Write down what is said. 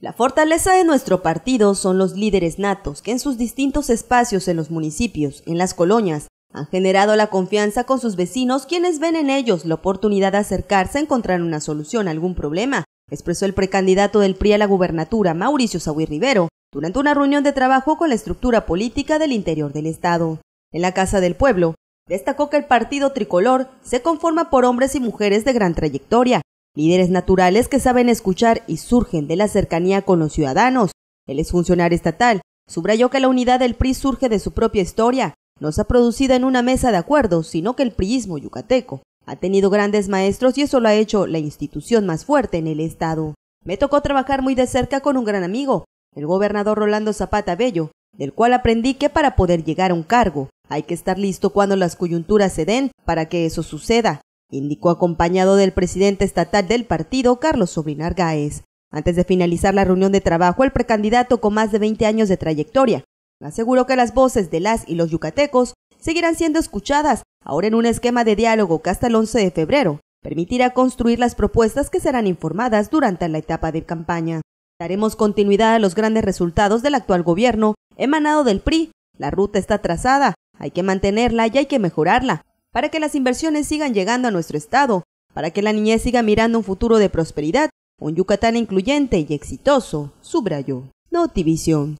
La fortaleza de nuestro partido son los líderes natos que en sus distintos espacios en los municipios, en las colonias, han generado la confianza con sus vecinos quienes ven en ellos la oportunidad de acercarse a encontrar una solución a algún problema, expresó el precandidato del PRI a la gubernatura, Mauricio sauí Rivero, durante una reunión de trabajo con la estructura política del interior del Estado. En la Casa del Pueblo, destacó que el partido tricolor se conforma por hombres y mujeres de gran trayectoria, líderes naturales que saben escuchar y surgen de la cercanía con los ciudadanos. Él es funcionario estatal subrayó que la unidad del PRI surge de su propia historia, no se ha producido en una mesa de acuerdos, sino que el priismo yucateco ha tenido grandes maestros y eso lo ha hecho la institución más fuerte en el Estado. Me tocó trabajar muy de cerca con un gran amigo, el gobernador Rolando Zapata Bello, del cual aprendí que para poder llegar a un cargo hay que estar listo cuando las coyunturas se den para que eso suceda indicó acompañado del presidente estatal del partido, Carlos Sobrinar Gáez. Antes de finalizar la reunión de trabajo, el precandidato con más de 20 años de trayectoria aseguró que las voces de las y los yucatecos seguirán siendo escuchadas ahora en un esquema de diálogo que hasta el 11 de febrero permitirá construir las propuestas que serán informadas durante la etapa de campaña. Daremos continuidad a los grandes resultados del actual gobierno emanado del PRI. La ruta está trazada, hay que mantenerla y hay que mejorarla, para que las inversiones sigan llegando a nuestro estado, para que la niñez siga mirando un futuro de prosperidad, un Yucatán incluyente y exitoso, subrayó. Notivisión.